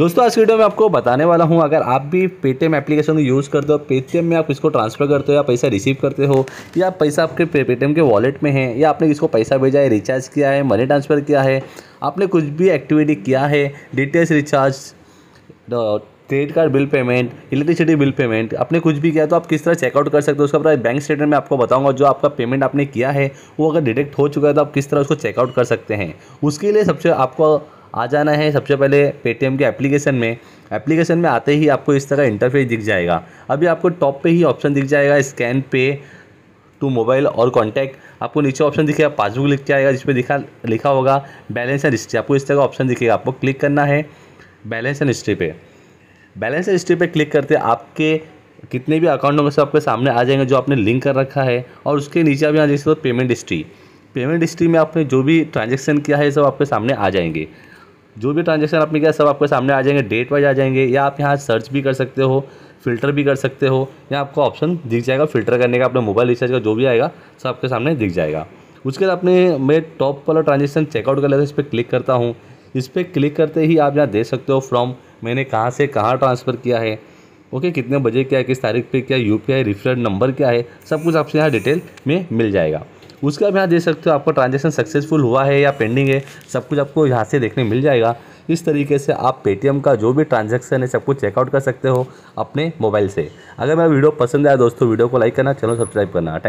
दोस्तों आज वीडियो में आपको बताने वाला हूँ अगर आप भी पेटीएम एप्लीकेशन को यूज़ करते हो पेटीएम में आप इसको ट्रांसफ़र करते हो या पैसा रिसीव करते हो या पैसा आपके पेटीएम के वॉलेट में है या आपने किसको पैसा भेजा है रिचार्ज किया है मनी ट्रांसफ़र किया है आपने कुछ भी एक्टिविटी किया है details recharge credit card bill payment electricity bill payment आपने कुछ भी किया तो आप किस तरह चेकआउट कर सकते हो उसका पूरा बैंक स्टेटमेंट में आपको बताऊंगा जो आपका पेमेंट आपने किया है वो अगर डिटेक्ट हो चुका है तो आप किस तरह उसको चेकआउट कर सकते हैं उसके लिए सबसे आपको आ जाना है सबसे पहले पेटीएम के एप्लीकेशन में एप्लीकेशन में आते ही आपको इस तरह इंटरफेस दिख जाएगा अभी आपको टॉप पे ही ऑप्शन दिख जाएगा स्कैन पे टू मोबाइल और कॉन्टैक्ट आपको नीचे ऑप्शन दिखेगा पासबुक लिख के आएगा जिसमें दिखा लिखा होगा बैलेंस एंड हिस्ट्री आपको इस तरह का ऑप्शन दिखेगा आपको क्लिक करना है बैलेंस एंड हिस्ट्री पे बैलेंस एंड हिस्ट्री पे क्लिक करते आपके कितने भी अकाउंट नंबर से आपके सामने आ जाएंगे जो आपने लिंक कर रखा है और उसके नीचे आप यहाँ देख सकते हो पेमेंट हिस्ट्री पेमेंट हिस्ट्री में आपने जो भी ट्रांजेक्शन किया है सब आपके सामने आ जाएंगे जो भी ट्रांजेक्शन आपने किया सब आपके सामने आ जाएंगे डेट वाइज आ जाएंगे या आप यहाँ सर्च भी कर सकते हो फिल्टर भी कर सकते हो या आपको ऑप्शन दिख जाएगा फिल्टर करने का अपने मोबाइल रिचार्ज का जो भी आएगा सब आपके सामने दिख जाएगा उसके बाद अपने मैं टॉप वाला ट्रांजेक्शन चेकआउट कर लेता इस पर क्लिक करता हूँ इस पर क्लिक करते ही आप यहाँ देख सकते हो फ्रॉम मैंने कहाँ से कहाँ ट्रांसफ़र किया है ओके कितने बजे क्या है किस तारीख पे क्या यू पी आई नंबर क्या है सब कुछ आपसे यहाँ डिटेल में मिल जाएगा उसका आप यहाँ देख सकते हो आपका ट्रांजेक्शन सक्सेसफुल हुआ है या पेंडिंग है सब कुछ आपको यहाँ से देखने मिल जाएगा इस तरीके से आप पेटीएम का जो भी ट्रांजेक्शन है सब कुछ चेकआउट कर सकते हो अपने मोबाइल से अगर मेरा वीडियो पसंद आया दोस्तों वीडियो को लाइक करना चैनल सब्सक्राइब करना थैंक